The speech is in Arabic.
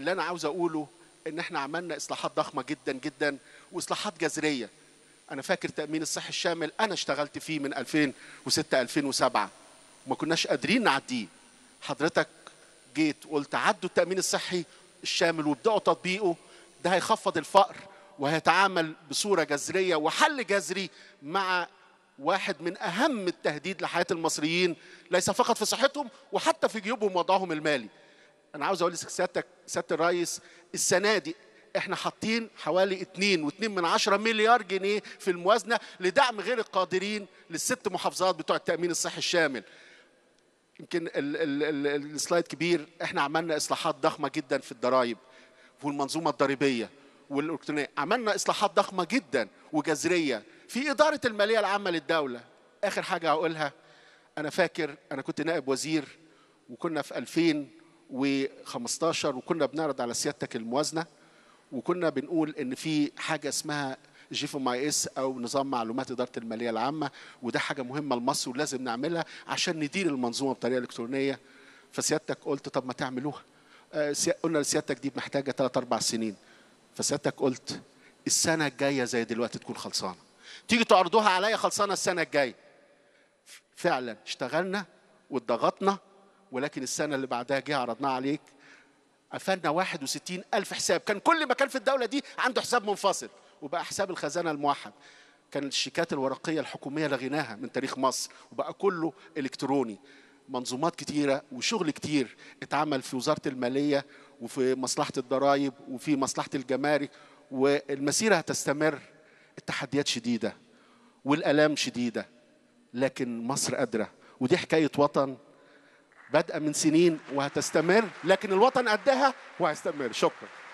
اللي انا عاوز اقوله ان احنا عملنا اصلاحات ضخمه جدا جدا واصلاحات جذريه انا فاكر تامين الصحي الشامل انا اشتغلت فيه من 2006 2007 وما كناش قادرين نعديه حضرتك جيت قلت عدوا التامين الصحي الشامل وابداوا تطبيقه ده هيخفض الفقر وهيتعامل بصوره جذريه وحل جذري مع واحد من اهم التهديد لحياه المصريين ليس فقط في صحتهم وحتى في جيوبهم ووضعهم المالي انا عاوز اقول لسيادتك سياده الرئيس دي احنا حاطين حوالي 2 و2 من 10 مليار جنيه في الموازنه لدعم غير القادرين للست محافظات بتوع التامين الصحي الشامل يمكن السلايد كبير احنا عملنا اصلاحات ضخمه جدا في الضرائب والمنظومه الضريبيه والالكترونيه عملنا اصلاحات ضخمه جدا وجذريه في اداره الماليه العامه للدوله اخر حاجه هقولها انا فاكر انا كنت نائب وزير وكنا في 2000 و15 وكنا بنعرض على سيادتك الموازنه وكنا بنقول ان في حاجه اسمها جي اف ام اي اس او نظام معلومات اداره الماليه العامه وده حاجه مهمه لمصر ولازم نعملها عشان ندير المنظومه بطريقه الكترونيه فسيادتك قلت طب ما تعملوها آه، قلنا لسيادتك دي محتاجه 3 4 سنين فسيادتك قلت السنه الجايه زي دلوقتي تكون خلصانه تيجي تعرضوها عليا خلصانه السنه الجايه فعلا اشتغلنا واتضغطنا ولكن السنه اللي بعدها جه عرضناها عليك قفلنا 61 ألف حساب كان كل مكان في الدولة دي عنده حساب منفصل وبقى حساب الخزانة الموحد كان الشيكات الورقية الحكومية لغيناها من تاريخ مصر وبقى كله إلكتروني منظومات كتيرة وشغل كتير اتعمل في وزارة المالية وفي مصلحة الضرائب وفي مصلحة الجمارك والمسيرة هتستمر التحديات شديدة والآلام شديدة لكن مصر قادرة ودي حكاية وطن بادئه من سنين وهتستمر لكن الوطن قدها وهيستمر شكرا